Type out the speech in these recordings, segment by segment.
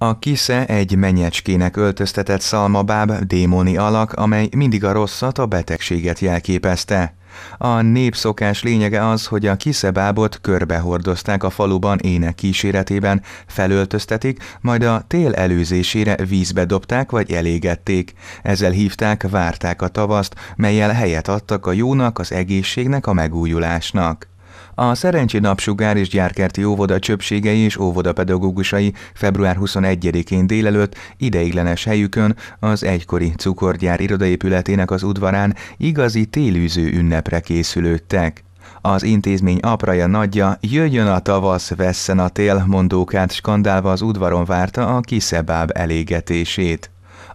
A kisze egy menyecskének öltöztetett szalmabáb, démoni alak, amely mindig a rosszat, a betegséget jelképezte. A népszokás lényege az, hogy a kiszebábot körbehordozták a faluban ének kíséretében, felöltöztetik, majd a tél előzésére vízbe dobták vagy elégették. Ezzel hívták, várták a tavaszt, melyel helyet adtak a jónak, az egészségnek, a megújulásnak. A Szerencsi Napsugár és Gyárkerti óvoda csöpségei és óvoda pedagógusai február 21-én délelőtt ideiglenes helyükön az egykori cukorgyár irodaépületének az udvarán igazi télűző ünnepre készülődtek. Az intézmény apraja nagyja, jöjjön a tavasz, vesszen a tél mondókát skandálva az udvaron várta a kiszebáb elégetését.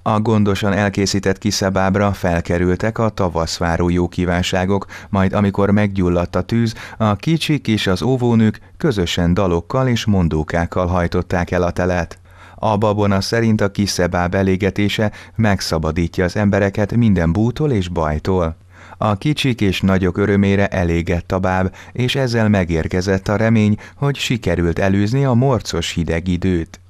A gondosan elkészített kiszebábra felkerültek a tavaszváró jókívánságok, majd amikor meggyulladt a tűz, a kicsik és az óvónők közösen dalokkal és mondókákkal hajtották el a telet. A babona szerint a kiszebáb elégetése megszabadítja az embereket minden bútól és bajtól. A kicsik és nagyok örömére elégett a báb, és ezzel megérkezett a remény, hogy sikerült előzni a morcos hideg időt.